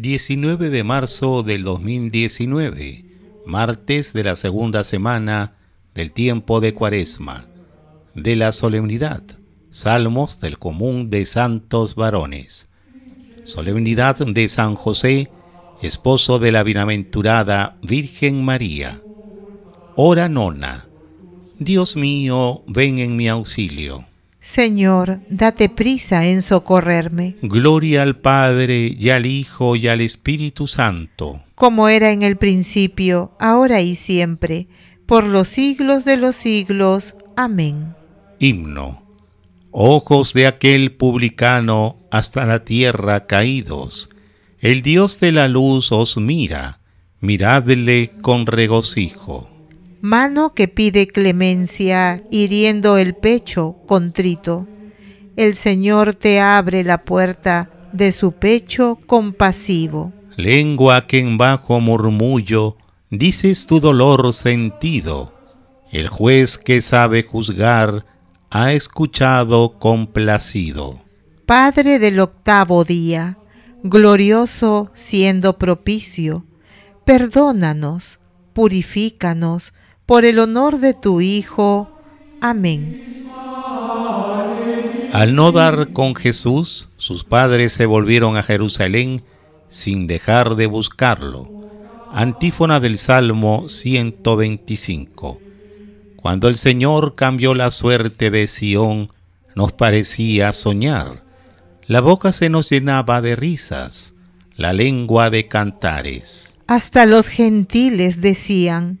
19 de marzo del 2019, martes de la segunda semana del tiempo de Cuaresma, de la solemnidad, Salmos del Común de Santos Varones, solemnidad de San José, esposo de la bienaventurada Virgen María. Hora nona. Dios mío, ven en mi auxilio. Señor, date prisa en socorrerme. Gloria al Padre, y al Hijo, y al Espíritu Santo. Como era en el principio, ahora y siempre, por los siglos de los siglos. Amén. Himno. Ojos de aquel publicano hasta la tierra caídos. El Dios de la luz os mira, miradle con regocijo mano que pide clemencia, hiriendo el pecho contrito. El Señor te abre la puerta de su pecho compasivo. Lengua que en bajo murmullo dices tu dolor sentido. El juez que sabe juzgar ha escuchado complacido. Padre del octavo día, glorioso siendo propicio, perdónanos, purifícanos, por el honor de tu Hijo. Amén. Al no dar con Jesús, sus padres se volvieron a Jerusalén sin dejar de buscarlo. Antífona del Salmo 125. Cuando el Señor cambió la suerte de Sión, nos parecía soñar. La boca se nos llenaba de risas, la lengua de cantares. Hasta los gentiles decían,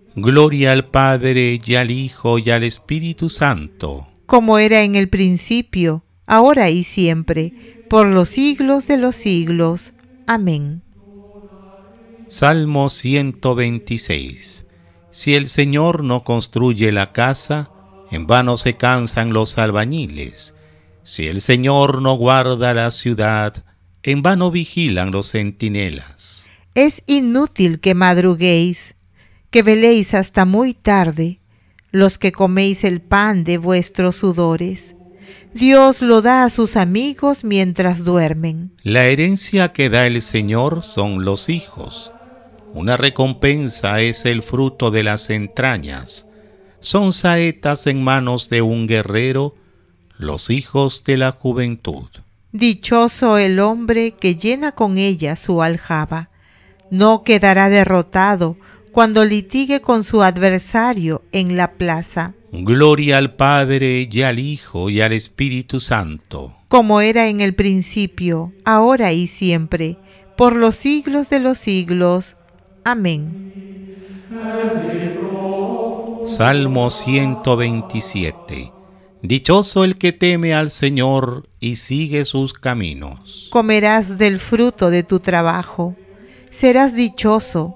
Gloria al Padre y al Hijo y al Espíritu Santo. Como era en el principio, ahora y siempre, por los siglos de los siglos. Amén. Salmo 126. Si el Señor no construye la casa, en vano se cansan los albañiles. Si el Señor no guarda la ciudad, en vano vigilan los centinelas. Es inútil que madruguéis que veléis hasta muy tarde, los que coméis el pan de vuestros sudores. Dios lo da a sus amigos mientras duermen. La herencia que da el Señor son los hijos. Una recompensa es el fruto de las entrañas. Son saetas en manos de un guerrero, los hijos de la juventud. Dichoso el hombre que llena con ella su aljaba. No quedará derrotado, cuando litigue con su adversario en la plaza. Gloria al Padre y al Hijo y al Espíritu Santo. Como era en el principio, ahora y siempre, por los siglos de los siglos. Amén. Salmo 127. Dichoso el que teme al Señor y sigue sus caminos. Comerás del fruto de tu trabajo. Serás dichoso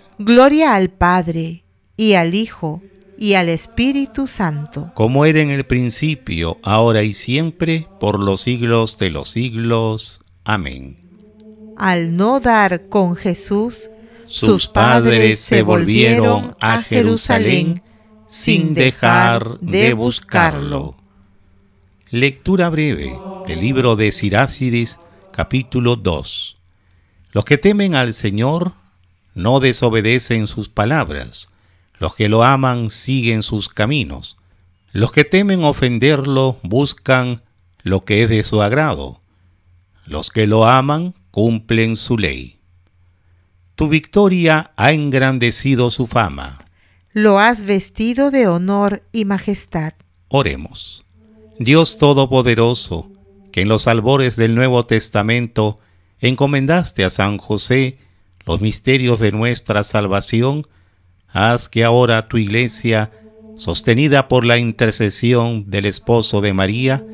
Gloria al Padre, y al Hijo, y al Espíritu Santo. Como era en el principio, ahora y siempre, por los siglos de los siglos. Amén. Al no dar con Jesús, sus padres se volvieron a Jerusalén sin dejar de buscarlo. Lectura breve del libro de Sirácides, capítulo 2. Los que temen al Señor no desobedecen sus palabras. Los que lo aman siguen sus caminos. Los que temen ofenderlo buscan lo que es de su agrado. Los que lo aman cumplen su ley. Tu victoria ha engrandecido su fama. Lo has vestido de honor y majestad. Oremos. Dios Todopoderoso, que en los albores del Nuevo Testamento encomendaste a San José los misterios de nuestra salvación, haz que ahora tu iglesia, sostenida por la intercesión del esposo de María,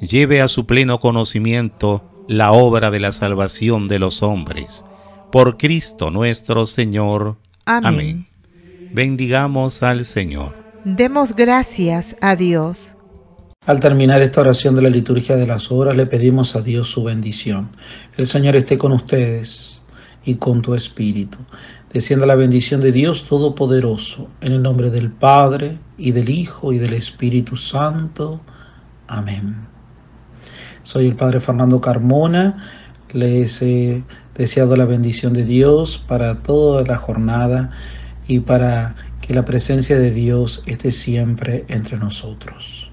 lleve a su pleno conocimiento la obra de la salvación de los hombres. Por Cristo nuestro Señor. Amén. Bendigamos al Señor. Demos gracias a Dios. Al terminar esta oración de la liturgia de las horas, le pedimos a Dios su bendición. El Señor esté con ustedes y con tu espíritu. deseando la bendición de Dios Todopoderoso, en el nombre del Padre, y del Hijo, y del Espíritu Santo. Amén. Soy el Padre Fernando Carmona. Les he deseado la bendición de Dios para toda la jornada y para que la presencia de Dios esté siempre entre nosotros.